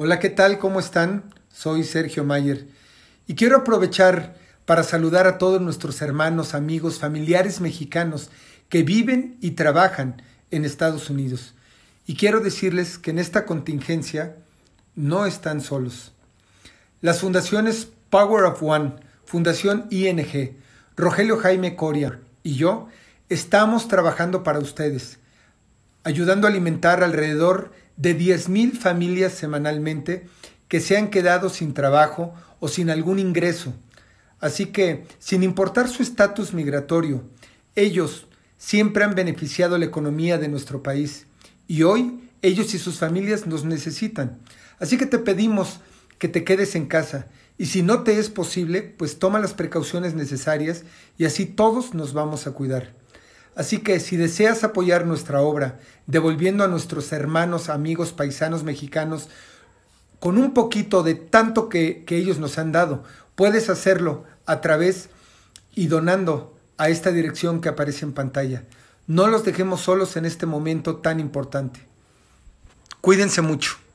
Hola, ¿qué tal? ¿Cómo están? Soy Sergio Mayer y quiero aprovechar para saludar a todos nuestros hermanos, amigos, familiares mexicanos que viven y trabajan en Estados Unidos. Y quiero decirles que en esta contingencia no están solos. Las fundaciones Power of One, Fundación ING, Rogelio Jaime Coria y yo estamos trabajando para ustedes, ayudando a alimentar alrededor de 10.000 familias semanalmente que se han quedado sin trabajo o sin algún ingreso. Así que, sin importar su estatus migratorio, ellos siempre han beneficiado la economía de nuestro país y hoy ellos y sus familias nos necesitan. Así que te pedimos que te quedes en casa y si no te es posible, pues toma las precauciones necesarias y así todos nos vamos a cuidar. Así que si deseas apoyar nuestra obra, devolviendo a nuestros hermanos, amigos, paisanos mexicanos, con un poquito de tanto que, que ellos nos han dado, puedes hacerlo a través y donando a esta dirección que aparece en pantalla. No los dejemos solos en este momento tan importante. Cuídense mucho.